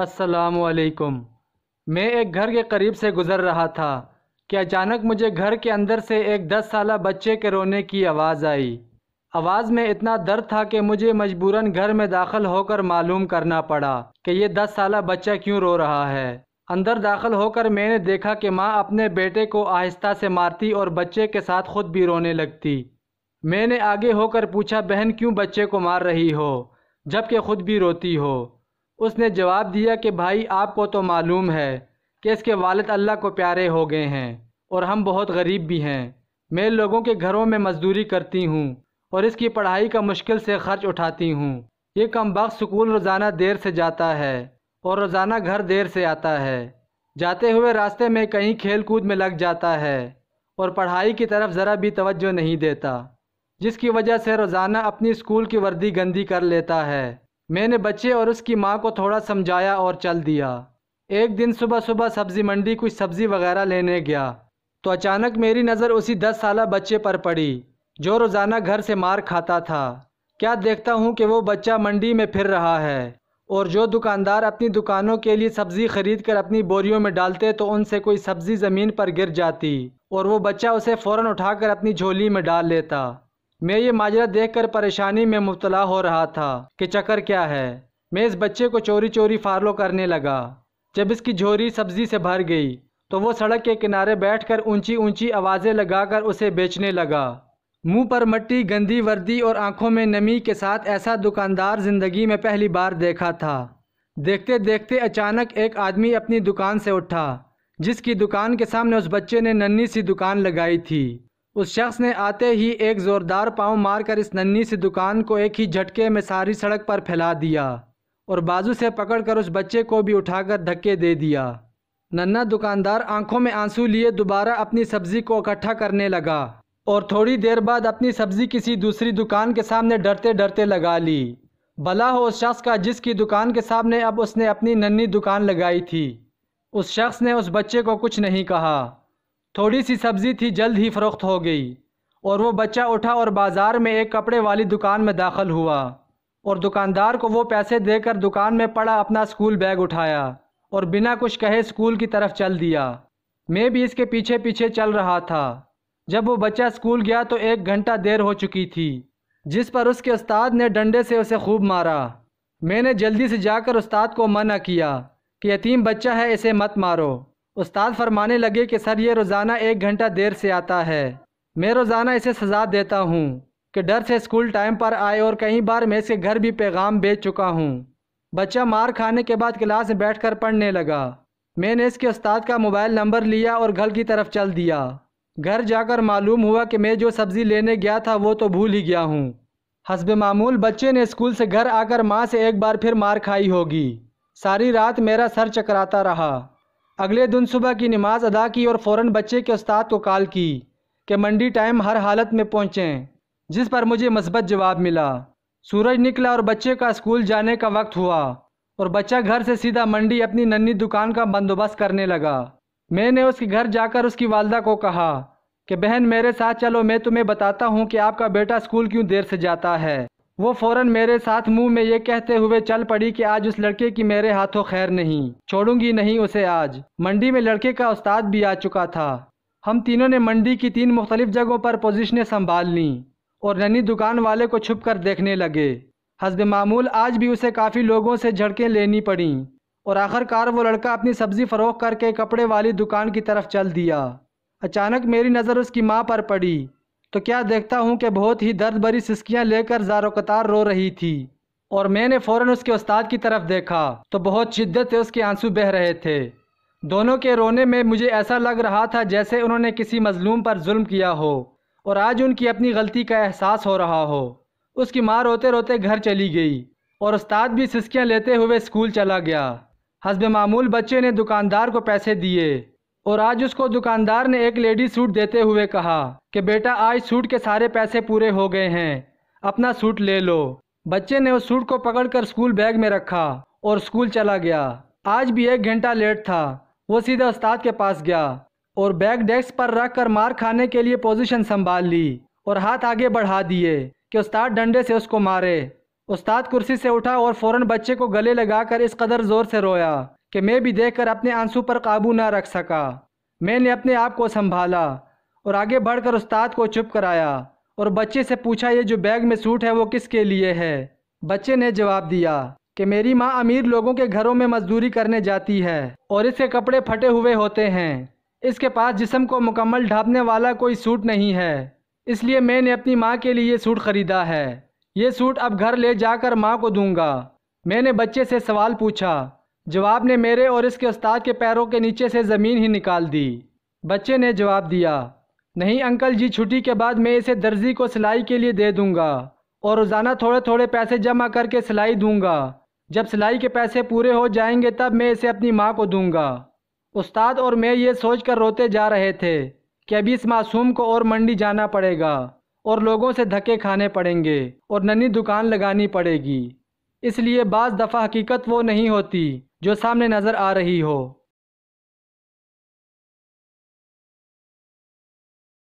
असलकुम मैं एक घर के करीब से गुज़र रहा था कि अचानक मुझे घर के अंदर से एक दस साल बच्चे के रोने की आवाज़ आई आवाज़ में इतना दर्द था कि मुझे मजबूरन घर में दाखिल होकर मालूम करना पड़ा कि यह दस साल बच्चा क्यों रो रहा है अंदर दाखिल होकर मैंने देखा कि माँ अपने बेटे को आहिस्ता से मारती और बच्चे के साथ खुद भी रोने लगती मैंने आगे होकर पूछा बहन क्यों बच्चे को मार रही हो जबकि खुद भी रोती हो उसने जवाब दिया कि भाई आपको तो मालूम है कि इसके वालद अल्लाह को प्यारे हो गए हैं और हम बहुत गरीब भी हैं मैं लोगों के घरों में मजदूरी करती हूँ और इसकी पढ़ाई का मुश्किल से खर्च उठाती हूँ ये कम वक्त स्कूल रोज़ाना देर से जाता है और रोज़ाना घर देर से आता है जाते हुए रास्ते में कहीं खेल कूद में लग जाता है और पढ़ाई की तरफ ज़रा भी तवज्जो नहीं देता जिसकी वजह से रोज़ाना अपनी स्कूल की वर्दी गंदी कर लेता है मैंने बच्चे और उसकी माँ को थोड़ा समझाया और चल दिया एक दिन सुबह सुबह सब्ज़ी मंडी कुछ सब्ज़ी वगैरह लेने गया तो अचानक मेरी नज़र उसी दस साल बच्चे पर पड़ी जो रोज़ाना घर से मार खाता था क्या देखता हूँ कि वो बच्चा मंडी में फिर रहा है और जो दुकानदार अपनी दुकानों के लिए सब्ज़ी खरीद कर अपनी बोरियों में डालते तो उनसे कोई सब्ज़ी ज़मीन पर गिर जाती और वो बच्चा उसे फ़ौर उठाकर अपनी झोली में डाल लेता मैं ये माजरा देखकर परेशानी में मुबतला हो रहा था कि चक्कर क्या है मैं इस बच्चे को चोरी चोरी फार्लो करने लगा जब इसकी झोरी सब्जी से भर गई तो वो सड़क के किनारे बैठकर ऊंची ऊंची आवाज़ें लगाकर उसे बेचने लगा मुंह पर मट्टी गंदी वर्दी और आंखों में नमी के साथ ऐसा दुकानदार ज़िंदगी में पहली बार देखा था देखते देखते अचानक एक आदमी अपनी दुकान से उठा जिसकी दुकान के सामने उस बच्चे ने नन्ही सी दुकान लगाई थी उस शख्स ने आते ही एक ज़ोरदार पाँव मारकर इस नन्ही सी दुकान को एक ही झटके में सारी सड़क पर फैला दिया और बाजू से पकड़कर उस बच्चे को भी उठाकर धक्के दे दिया नन्ना दुकानदार आंखों में आंसू लिए दोबारा अपनी सब्जी को इकट्ठा करने लगा और थोड़ी देर बाद अपनी सब्जी किसी दूसरी दुकान के सामने डरते डरते लगा ली भला हो उस शख्स का जिसकी दुकान के सामने अब उसने अपनी नन्ही दुकान लगाई थी उस शख्स ने उस बच्चे को कुछ नहीं कहा थोड़ी सी सब्जी थी जल्द ही फरोख्त हो गई और वो बच्चा उठा और बाज़ार में एक कपड़े वाली दुकान में दाखिल हुआ और दुकानदार को वो पैसे देकर दुकान में पड़ा अपना स्कूल बैग उठाया और बिना कुछ कहे स्कूल की तरफ चल दिया मैं भी इसके पीछे पीछे चल रहा था जब वो बच्चा स्कूल गया तो एक घंटा देर हो चुकी थी जिस पर उसके उस्ताद ने डंडे से उसे खूब मारा मैंने जल्दी से जाकर उस्ताद को मना किया कि यतीम बच्चा है इसे मत मारो उस्ताद फरमाने लगे कि सर ये रोज़ाना एक घंटा देर से आता है मैं रोज़ाना इसे सजा देता हूँ कि डर से स्कूल टाइम पर आए और कई बार मैं इसके घर भी पैगाम भेज चुका हूँ बच्चा मार खाने के बाद क्लास में बैठकर पढ़ने लगा मैंने इसके उस्ताद का मोबाइल नंबर लिया और घर की तरफ चल दिया घर जाकर मालूम हुआ कि मैं जो सब्ज़ी लेने गया था वो तो भूल ही गया हूँ हसब मामूल बच्चे ने स्कूल से घर आकर माँ से एक बार फिर मार खाई होगी सारी रात मेरा सर चकराता रहा अगले दिन सुबह की नमाज अदा की और फ़ौर बच्चे के उस्ताद को कॉल की कि मंडी टाइम हर हालत में पहुँचें जिस पर मुझे मस्बत जवाब मिला सूरज निकला और बच्चे का स्कूल जाने का वक्त हुआ और बच्चा घर से सीधा मंडी अपनी नन्ही दुकान का बंदोबस्त करने लगा मैंने उसके घर जाकर उसकी वालदा को कहा कि बहन मेरे साथ चलो मैं तुम्हें बताता हूँ कि आपका बेटा स्कूल क्यों देर से जाता है वो फौरन मेरे साथ मुंह में ये कहते हुए चल पड़ी कि आज उस लड़के की मेरे हाथों खैर नहीं छोड़ूंगी नहीं उसे आज मंडी में लड़के का उस्ताद भी आ चुका था हम तीनों ने मंडी की तीन मुख्तलिफ जगहों पर पोजिशने संभाल लीं और ननी दुकान वाले को छुप कर देखने लगे हसब मामूल आज भी उसे काफ़ी लोगों से झड़कें लेनी पड़ी और आखिरकार वो लड़का अपनी सब्ज़ी फ़रोख करके कपड़े वाली दुकान की तरफ चल दिया अचानक मेरी नज़र उसकी माँ पर पड़ी तो क्या देखता हूँ कि बहुत ही दर्द भरी सिस्कियाँ लेकर जारो कतार रो रही थी और मैंने फ़ौर उसके उस्ताद की तरफ देखा तो बहुत शिद्दत से उसके आंसू बह रहे थे दोनों के रोने में मुझे ऐसा लग रहा था जैसे उन्होंने किसी मज़लूम पर जुल्म किया हो और आज उनकी अपनी गलती का एहसास हो रहा हो उसकी माँ रोते रोते घर चली गई और उस्ताद भी सिस्कियाँ लेते हुए स्कूल चला गया हसब मामूल बच्चे ने दुकानदार को पैसे दिए और आज उसको दुकानदार ने एक लेडी सूट देते हुए कहा कि बेटा आज सूट के सारे पैसे पूरे हो गए हैं अपना सूट ले लो बच्चे ने उस सूट को पकड़कर स्कूल बैग में रखा और स्कूल चला गया आज भी एक घंटा लेट था वो सीधा उस्ताद के पास गया और बैग डेस्क पर रख कर मार खाने के लिए पोजीशन संभाल ली और हाथ आगे बढ़ा दिए कि उस्ताद डंडे से उसको मारे उस्ताद कुर्सी से उठा और फौरन बच्चे को गले लगाकर इस कदर ज़ोर से रोया कि मैं भी देखकर अपने आंसू पर काबू ना रख सका मैंने अपने आप को संभाला और आगे बढ़कर उस्ताद को चुप कराया और बच्चे से पूछा ये जो बैग में सूट है वो किसके लिए है बच्चे ने जवाब दिया कि मेरी माँ अमीर लोगों के घरों में मजदूरी करने जाती है और इसके कपड़े फटे हुए होते हैं इसके पास जिसम को मुकम्मल ढापने वाला कोई सूट नहीं है इसलिए मैंने अपनी माँ के लिए सूट ख़रीदा है ये सूट अब घर ले जाकर माँ को दूंगा मैंने बच्चे से सवाल पूछा जवाब ने मेरे और इसके उस्ताद के पैरों के नीचे से ज़मीन ही निकाल दी बच्चे ने जवाब दिया नहीं अंकल जी छुट्टी के बाद मैं इसे दर्जी को सिलाई के लिए दे दूँगा और रोज़ाना थोड़े थोड़े पैसे जमा करके सिलाई दूँगा जब सिलाई के पैसे पूरे हो जाएंगे तब मैं इसे अपनी माँ को दूँगा उस्ताद और मैं ये सोच कर रोते जा रहे थे कि अभी इस मासूम को और मंडी जाना पड़ेगा और लोगों से धक्के खाने पड़ेंगे और नन्ही दुकान लगानी पड़ेगी इसलिए बाज़ दफ़ा हकीकत वो नहीं होती जो सामने नज़र आ रही हो